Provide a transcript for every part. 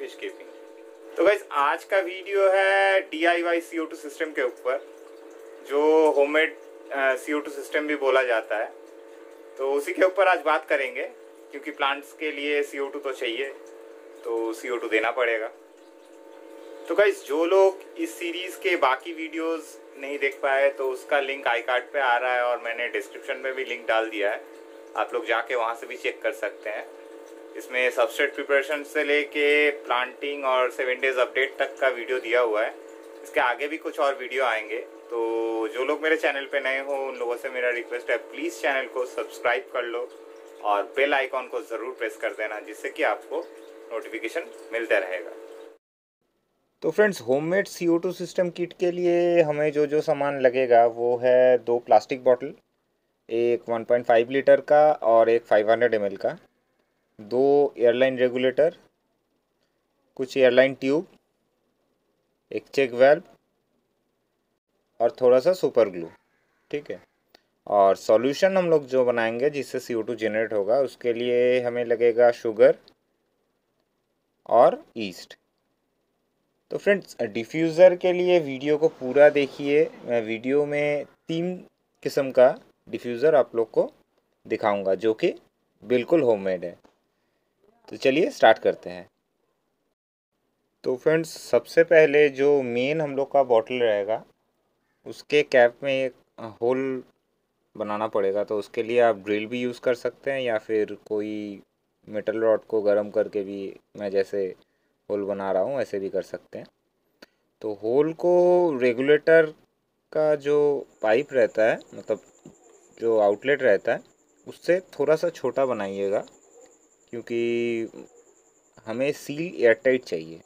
fish keeping तो guys आज का वीडियो है D I Y C O two system के ऊपर जो homemade C O two system भी बोला जाता है तो उसी के ऊपर आज बात करेंगे क्योंकि प्लांट्स के लिए सी ओ टू तो चाहिए तो सी ओ टू देना पड़ेगा तो गाइज जो लोग इस सीरीज़ के बाकी वीडियोस नहीं देख पाए तो उसका लिंक आई कार्ड पर आ रहा है और मैंने डिस्क्रिप्शन में भी लिंक डाल दिया है आप लोग जाके वहाँ से भी चेक कर सकते हैं इसमें सबस्ट्रेट प्रिपरेशन से लेके प्लांटिंग और सेवन डेज अपडेट तक का वीडियो दिया हुआ है इसके आगे भी कुछ और वीडियो आएंगे तो जो लोग मेरे चैनल पे नए हो उन लोगों से मेरा रिक्वेस्ट है प्लीज़ चैनल को सब्सक्राइब कर लो और बेल आइकॉन को ज़रूर प्रेस कर देना जिससे कि आपको नोटिफिकेशन मिलता रहेगा तो friends homemade two system kit के लिए हमें जो जो सामान लगेगा वो है दो प्लास्टिक बॉटल एक 1.5 लीटर का और एक 500 ml का दो एयरलाइन रेगुलेटर कुछ एयरलाइन ट्यूब एक चेक वेल्व और थोड़ा सा सुपर ग्लू ठीक है और सॉल्यूशन हम लोग जो बनाएंगे जिससे सी ओ टू जेनरेट होगा उसके लिए हमें लगेगा शुगर और ईस्ट तो फ्रेंड्स डिफ्यूज़र के लिए वीडियो को पूरा देखिए वीडियो में तीन किस्म का डिफ्यूज़र आप लोग को दिखाऊंगा जो कि बिल्कुल होममेड है तो चलिए स्टार्ट करते हैं तो फ्रेंड्स सबसे पहले जो मेन हम लोग का बॉटल रहेगा उसके कैप में एक होल बनाना पड़ेगा तो उसके लिए आप ड्रिल भी यूज़ कर सकते हैं या फिर कोई मेटल रॉड को गर्म करके भी मैं जैसे होल बना रहा हूँ ऐसे भी कर सकते हैं तो होल को रेगुलेटर का जो पाइप रहता है मतलब जो आउटलेट रहता है उससे थोड़ा सा छोटा बनाइएगा क्योंकि हमें सील एयरटाइट चाहिए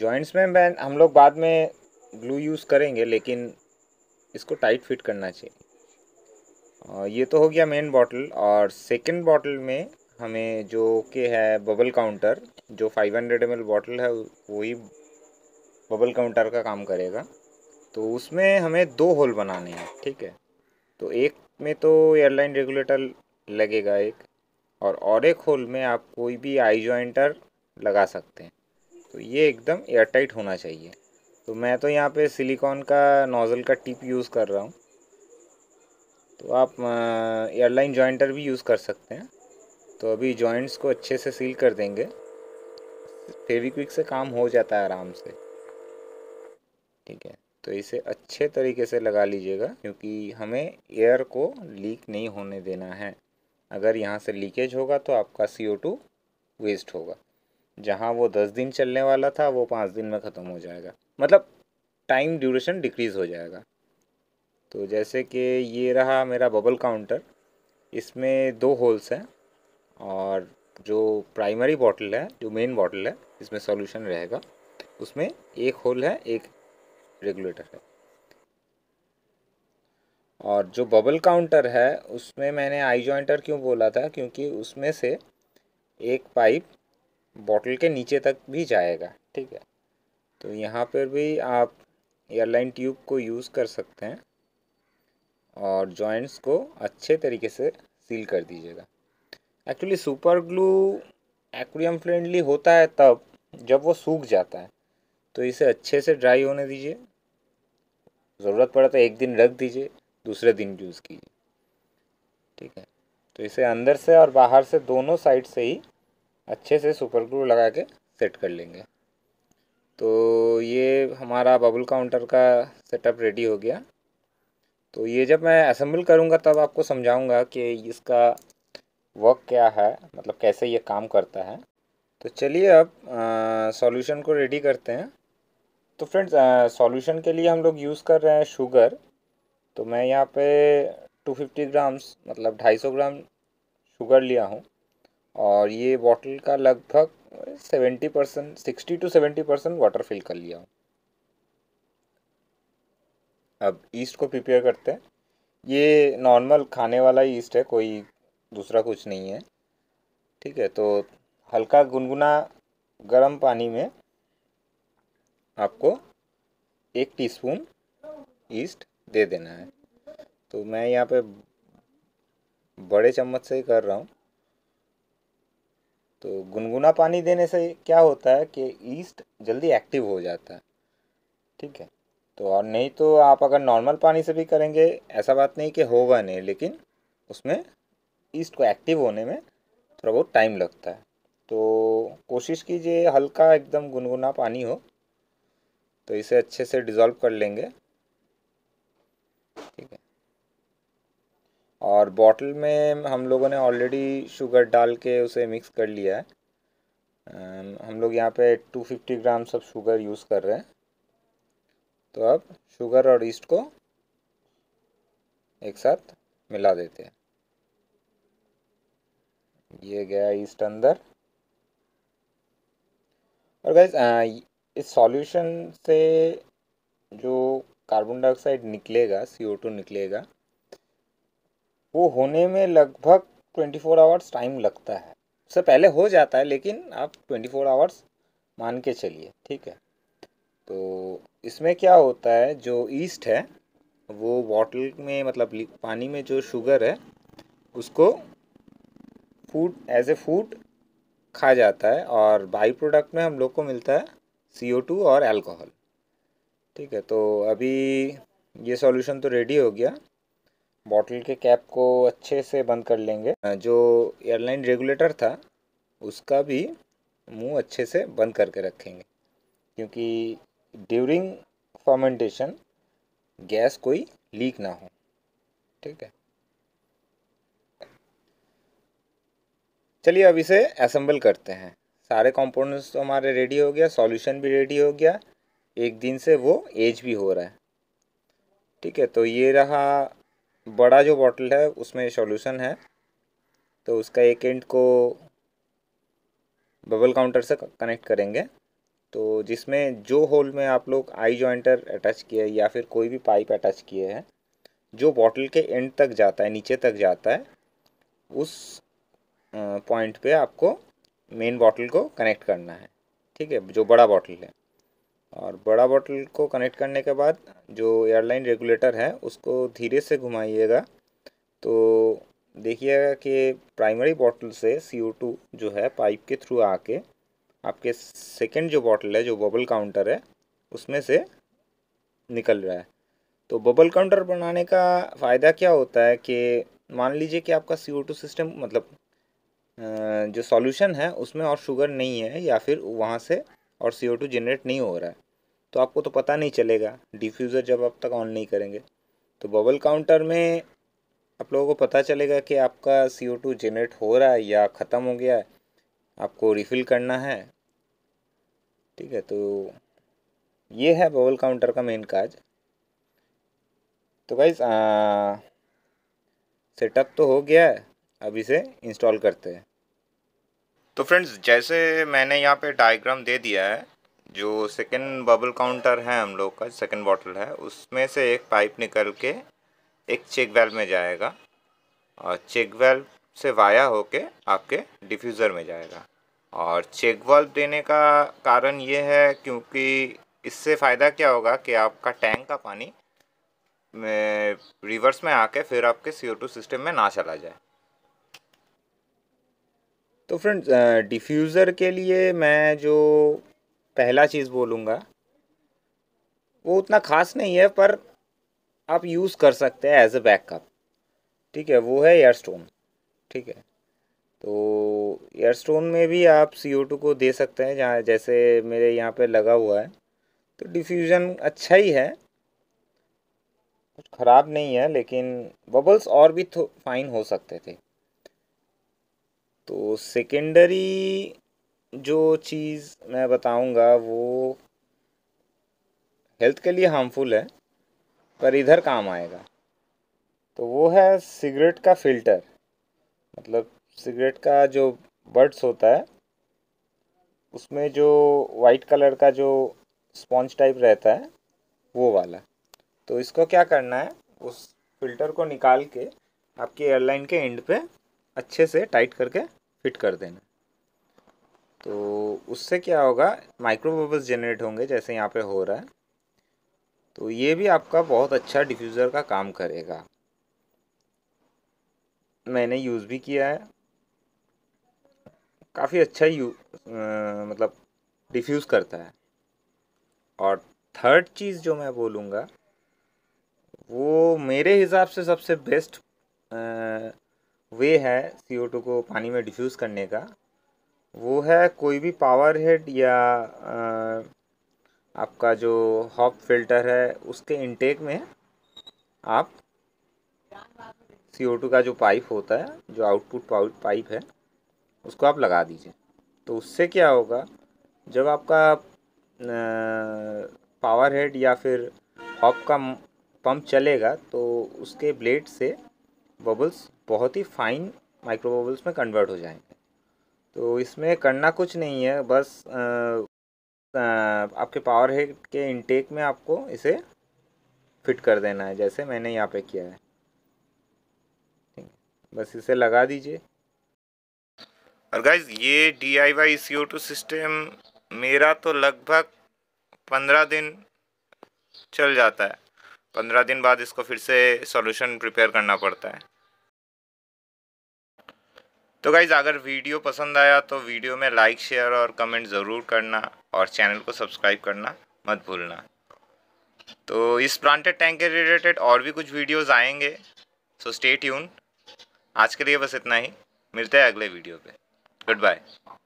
जॉइंट्स में मैं हम लोग बाद में ग्लू यूज़ करेंगे लेकिन इसको टाइट फिट करना चाहिए और ये तो हो गया मेन बॉटल और सेकंड बॉटल में हमें जो के है बबल काउंटर जो 500 हंड्रेड एम बॉटल है वही बबल काउंटर का काम करेगा तो उसमें हमें दो होल बनाने हैं ठीक है तो एक में तो एयरलाइन रेगुलेटर लगेगा एक और एक होल में आप कोई भी आई जॉइंटर लगा सकते हैं तो ये एकदम एयरटाइट होना चाहिए तो मैं तो यहाँ पे सिलिकॉन का नोज़ल का टिप यूज़ कर रहा हूँ तो आप एयरलाइन जॉइंटर भी यूज़ कर सकते हैं तो अभी जॉइंट्स को अच्छे से सील कर देंगे फेविक्विक से काम हो जाता है आराम से ठीक है तो इसे अच्छे तरीके से लगा लीजिएगा क्योंकि हमें एयर को लीक नहीं होने देना है अगर यहाँ से लीकेज होगा तो आपका सी ओ टू वेस्ट होगा जहाँ वो दस दिन चलने वाला था वो पाँच दिन में ख़त्म हो जाएगा मतलब टाइम ड्यूरेशन डिक्रीज़ हो जाएगा तो जैसे कि ये रहा मेरा बबल काउंटर इसमें दो होल्स हैं और जो प्राइमरी बॉटल है जो मेन बॉटल है इसमें सॉल्यूशन रहेगा उसमें एक होल है एक रेगुलेटर है और जो बबल काउंटर है उसमें मैंने आई जॉइंटर क्यों बोला था क्योंकि उसमें से एक पाइप बॉटल के नीचे तक भी जाएगा ठीक है तो यहाँ पर भी आप एयरलाइन ट्यूब को यूज़ कर सकते हैं और जॉइंट्स को अच्छे तरीके से सील कर दीजिएगा actually super glue aquarium friendly होता है तब जब वो सूख जाता है तो इसे अच्छे से ड्राई होने दीजिए ज़रूरत पड़े तो एक दिन रख दीजिए दूसरे दिन यूज़ कीजिए ठीक है तो इसे अंदर से और बाहर से दोनों साइड से ही अच्छे से सुपर ग्लू लगा के सेट कर लेंगे तो ये हमारा बबल काउंटर का सेटअप रेडी हो गया तो ये जब मैं असम्बल करूँगा तब आपको समझाऊँगा कि इसका वर्क क्या है मतलब कैसे ये काम करता है तो चलिए अब सॉल्यूशन को रेडी करते हैं तो फ्रेंड्स सॉल्यूशन के लिए हम लोग यूज़ कर रहे हैं शुगर तो मैं यहाँ पे 250 ग्राम्स मतलब 250 ग्राम शुगर लिया हूँ और ये बॉटल का लगभग 70 percent sixty two seventy percent water fill कर लिया हूँ अब ईस्ट को प्रिपेयर करते हैं ये नॉर्मल खाने वाला ईस्ट है कोई दूसरा कुछ नहीं है ठीक है तो हल्का गुनगुना गर्म पानी में आपको एक टीस्पून ईस्ट दे देना है तो मैं यहाँ पे बड़े चम्मच से ही कर रहा हूँ तो गुनगुना पानी देने से क्या होता है कि ईस्ट जल्दी एक्टिव हो जाता है ठीक है तो और नहीं तो आप अगर नॉर्मल पानी से भी करेंगे ऐसा बात नहीं कि होगा नहीं लेकिन उसमें ईस्ट को एक्टिव होने में थोड़ा बहुत टाइम लगता है तो कोशिश कीजिए हल्का एकदम गुनगुना पानी हो तो इसे अच्छे से डिज़ोल्व कर लेंगे ठीक है और बॉटल में हम लोगों ने ऑलरेडी शुगर डाल के उसे मिक्स कर लिया है हम लोग यहाँ पे 250 ग्राम सब शुगर यूज़ कर रहे हैं तो अब शुगर और ईस्ट को एक साथ मिला देते हैं ये गया ईस्ट अंदर और गैस इस सॉल्यूशन से जो कार्बन डाइऑक्साइड निकलेगा सी निकलेगा वो होने में लगभग ट्वेंटी फोर आवर्स टाइम लगता है उससे पहले हो जाता है लेकिन आप ट्वेंटी फोर आवर्स मान के चलिए ठीक है तो इसमें क्या होता है जो ईस्ट है वो बॉटल में मतलब पानी में जो शुगर है उसको फूड एज ए फूड खा जाता है और बाई प्रोडक्ट में हम लोग को मिलता है सी और एल्कोहल ठीक है तो अभी ये सॉल्यूशन तो रेडी हो गया बॉटल के कैप को अच्छे से बंद कर लेंगे जो एयरलाइन रेगुलेटर था उसका भी मुंह अच्छे से बंद करके रखेंगे क्योंकि ड्यूरिंग फर्मेंटेशन गैस कोई लीक ना हो ठीक है चलिए अब इसे असेंबल करते हैं सारे कंपोनेंट्स तो हमारे रेडी हो गया सॉल्यूशन भी रेडी हो गया एक दिन से वो एज भी हो रहा है ठीक है तो ये रहा बड़ा जो बॉटल है उसमें सॉल्यूशन है तो उसका एक एंड को बबल काउंटर से कनेक्ट करेंगे तो जिसमें जो होल में आप लोग आई जॉइंटर अटैच किए है या फिर कोई भी पाइप अटैच किए हैं जो बॉटल के एंड तक जाता है नीचे तक जाता है उस पॉइंट पे आपको मेन बॉटल को कनेक्ट करना है ठीक है जो बड़ा बॉटल है और बड़ा बॉटल को कनेक्ट करने के बाद जो एयरलाइन रेगुलेटर है उसको धीरे से घुमाइएगा तो देखिएगा कि प्राइमरी बॉटल से सी जो है पाइप के थ्रू आके आपके सेकेंड जो बॉटल है जो बबल काउंटर है उसमें से निकल रहा है तो बबल काउंटर बनाने का फ़ायदा क्या होता है कि मान लीजिए कि आपका सी सिस्टम मतलब जो सॉल्यूशन है उसमें और शुगर नहीं है या फिर वहाँ से और सी जनरेट नहीं हो रहा है तो आपको तो पता नहीं चलेगा डिफ्यूज़र जब आप तक ऑन नहीं करेंगे तो बबल काउंटर में आप लोगों को पता चलेगा कि आपका सी जनरेट हो रहा है या ख़त्म हो गया है आपको रिफ़िल करना है ठीक है तो ये है बबल काउंटर का मेन काज तो गाइज सेटअप तो हो गया है अब इसे इंस्टॉल करते हैं तो फ्रेंड्स जैसे मैंने यहाँ पे डायग्राम दे दिया है जो सेकेंड बबल काउंटर है हम लोग का सेकेंड बॉटल है उसमें से एक पाइप निकल के एक चेक वेल्व में जाएगा और चेक वेल्व से वाया होके आपके डिफ्यूज़र में जाएगा और चेक वेल्व देने का कारण ये है क्योंकि इससे फ़ायदा क्या होगा कि आपका टैंक का पानी में रिवर्स में आके फिर आपके सीओ टू सिस्टम में ना चला जाए तो फ्रेंड्स डिफ्यूज़र के लिए मैं जो पहला चीज़ बोलूँगा वो उतना ख़ास नहीं है पर आप यूज़ कर सकते हैं एज ए बैकअप ठीक है वो है एयरस्टोन ठीक है तो एयरस्टोन में भी आप सी ओ टू को दे सकते हैं जहाँ जैसे मेरे यहाँ पे लगा हुआ है तो डिफ्यूज़न अच्छा ही है कुछ ख़राब नहीं है लेकिन बबल्स और भी फाइन हो सकते थे तो सेकेंडरी जो चीज़ मैं बताऊंगा वो हेल्थ के लिए हार्मफुल है पर इधर काम आएगा तो वो है सिगरेट का फिल्टर मतलब सिगरेट का जो बर्ड्स होता है उसमें जो वाइट कलर का जो स्पॉन्ज टाइप रहता है वो वाला तो इसको क्या करना है उस फिल्टर को निकाल के आपकी एयरलाइन के एंड पे अच्छे से टाइट करके फिट कर देना तो उससे क्या होगा माइक्रो बबल्स जनरेट होंगे जैसे यहाँ पे हो रहा है तो ये भी आपका बहुत अच्छा डिफ्यूज़र का काम करेगा मैंने यूज़ भी किया है काफ़ी अच्छा यू आ, मतलब डिफ्यूज़ करता है और थर्ड चीज़ जो मैं बोलूँगा वो मेरे हिसाब से सबसे बेस्ट आ, वे है सी को पानी में डिफ्यूज़ करने का वो है कोई भी पावर हेड या आपका जो हॉप फिल्टर है उसके इनटेक में आप सी का जो पाइप होता है जो आउटपुट पाइप है उसको आप लगा दीजिए तो उससे क्या होगा जब आपका पावर हेड या फिर हॉप का पंप चलेगा तो उसके ब्लेड से बबल्स बहुत ही फाइन माइक्रो बबल्स में कन्वर्ट हो जाएंगे तो इसमें करना कुछ नहीं है बस आ, आ, आपके पावर हेड के इनटेक में आपको इसे फिट कर देना है जैसे मैंने यहाँ पे किया है ठीक बस इसे लगा दीजिए और गाइज ये D I Y C O two system मेरा तो लगभग पंद्रह दिन चल जाता है पंद्रह दिन बाद इसको फिर से सॉल्यूशन प्रिपेयर करना पड़ता है तो गाइज़ अगर वीडियो पसंद आया तो वीडियो में लाइक शेयर और कमेंट ज़रूर करना और चैनल को सब्सक्राइब करना मत भूलना तो इस प्लांटेड टैंक के रिलेटेड और भी कुछ वीडियोज़ आएंगे सो स्टे ट्यून आज के लिए बस इतना ही मिलते हैं अगले वीडियो पे गुड बाय